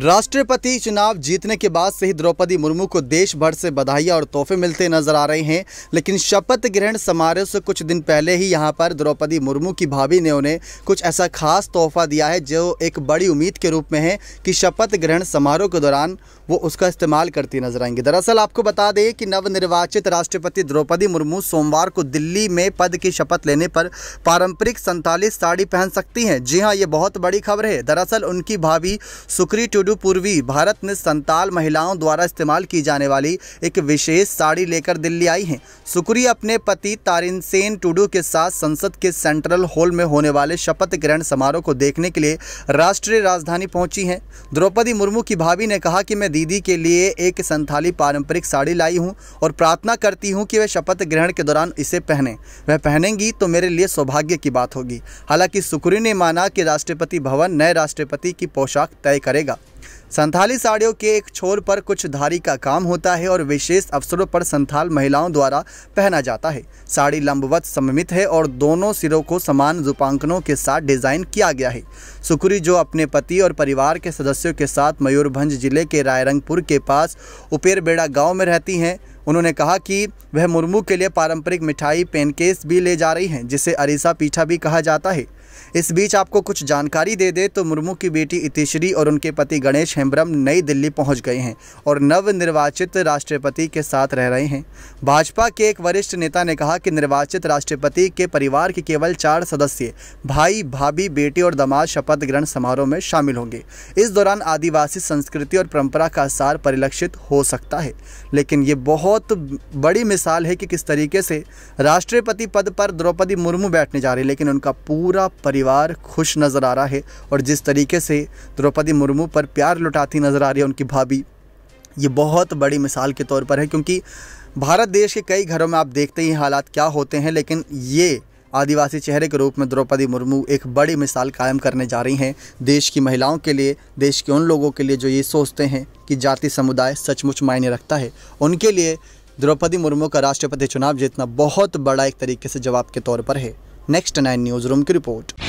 राष्ट्रपति चुनाव जीतने के बाद से ही द्रौपदी मुर्मू को देश भर से बधाई और तोहफे मिलते नजर आ रहे हैं लेकिन शपथ ग्रहण समारोह से कुछ दिन पहले ही यहाँ पर द्रौपदी मुर्मू की भाभी ने उन्हें कुछ ऐसा खास तोहफा दिया है जो एक बड़ी उम्मीद के रूप में है कि शपथ ग्रहण समारोह के दौरान वो उसका इस्तेमाल करती नजर आएंगे दरअसल आपको बता दें कि नवनिर्वाचित राष्ट्रपति द्रौपदी मुर्मू सोमवार को दिल्ली में पद की शपथ लेने पर पारंपरिक संतालीस साड़ी पहन सकती हैं जी हाँ ये बहुत बड़ी खबर है दरअसल उनकी भाभी सुक्री टुडू पूर्वी भारत में संताल महिलाओं द्वारा इस्तेमाल की जाने वाली एक विशेष साड़ी लेकर दिल्ली आई हैं सुकुरी अपने पति तारिनसेन टुडू के साथ संसद के सेंट्रल हॉल में होने वाले शपथ ग्रहण समारोह को देखने के लिए राष्ट्रीय राजधानी पहुंची हैं द्रौपदी मुर्मू की भाभी ने कहा कि मैं दीदी के लिए एक संथाली पारंपरिक साड़ी लाई हूँ और प्रार्थना करती हूँ कि वह शपथ ग्रहण के दौरान इसे पहने वह पहनेंगी तो मेरे लिए सौभाग्य की बात होगी हालांकि सुकुरी ने माना कि राष्ट्रपति भवन नए राष्ट्रपति की पोशाक तय करेगा संथाली साड़ियों के एक छोर पर कुछ धारी का काम होता है और विशेष अवसरों पर संथाल महिलाओं द्वारा पहना जाता है साड़ी लंबवत सममित है और दोनों सिरों को समान रूपांकनों के साथ डिजाइन किया गया है सुकुरी जो अपने पति और परिवार के सदस्यों के साथ मयूरभंज जिले के रायरंगपुर के पास उपेरबेड़ा गाँव में रहती हैं उन्होंने कहा कि वह मुर्मू के लिए पारंपरिक मिठाई पेनकेस भी ले जा रही हैं जिसे अरीसा पीठा भी कहा जाता है इस बीच आपको कुछ जानकारी दे दे तो मुर्मू की बेटी इतिश्री और उनके पति गणेश हेम्ब्रम नई दिल्ली पहुंच गए हैं और नवनिर्वाचित राष्ट्रपति के साथ रह रहे हैं भाजपा के एक वरिष्ठ नेता ने कहा कि निर्वाचित राष्ट्रपति के परिवार के केवल चार सदस्य भाई भाभी बेटी और दमाद शपथ ग्रहण समारोह में शामिल होंगे इस दौरान आदिवासी संस्कृति और परंपरा का सार परिलक्षित हो सकता है लेकिन ये बहुत बड़ी मिसाल है कि किस तरीके से राष्ट्रपति पद पर द्रौपदी मुर्मू बैठने जा रही लेकिन उनका पूरा परिवार खुश नज़र आ रहा है और जिस तरीके से द्रौपदी मुर्मू पर प्यार लुटाती नज़र आ रही है उनकी भाभी ये बहुत बड़ी मिसाल के तौर पर है क्योंकि भारत देश के कई घरों में आप देखते ही हालात क्या होते हैं लेकिन ये आदिवासी चेहरे के रूप में द्रौपदी मुर्मू एक बड़ी मिसाल कायम करने जा रही हैं देश की महिलाओं के लिए देश के उन लोगों के लिए जो ये सोचते हैं कि जाति समुदाय सचमुच मायने रखता है उनके लिए द्रौपदी मुर्मू का राष्ट्रपति चुनाव जीतना बहुत बड़ा एक तरीके से जवाब के तौर पर है नेक्स्ट नाइन न्यूज़ रूम की रिपोर्ट